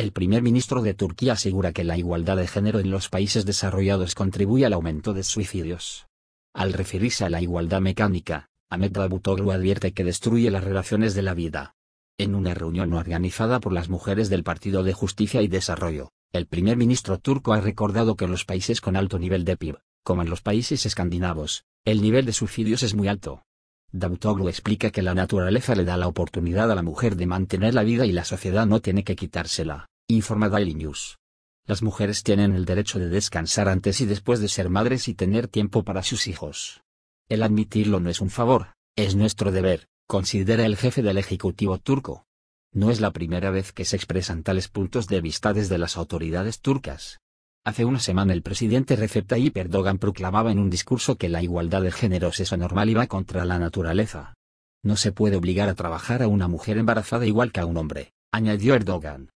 El primer ministro de Turquía asegura que la igualdad de género en los países desarrollados contribuye al aumento de suicidios. Al referirse a la igualdad mecánica, Ahmed Davutoglu advierte que destruye las relaciones de la vida. En una reunión organizada por las mujeres del Partido de Justicia y Desarrollo, el primer ministro turco ha recordado que en los países con alto nivel de PIB, como en los países escandinavos, el nivel de suicidios es muy alto. Davutoglu explica que la naturaleza le da la oportunidad a la mujer de mantener la vida y la sociedad no tiene que quitársela informa Daily News. Las mujeres tienen el derecho de descansar antes y después de ser madres y tener tiempo para sus hijos. El admitirlo no es un favor, es nuestro deber, considera el jefe del Ejecutivo turco. No es la primera vez que se expresan tales puntos de vista desde las autoridades turcas. Hace una semana el presidente Recep Tayyip Erdogan proclamaba en un discurso que la igualdad de géneros es anormal y va contra la naturaleza. No se puede obligar a trabajar a una mujer embarazada igual que a un hombre, añadió Erdogan.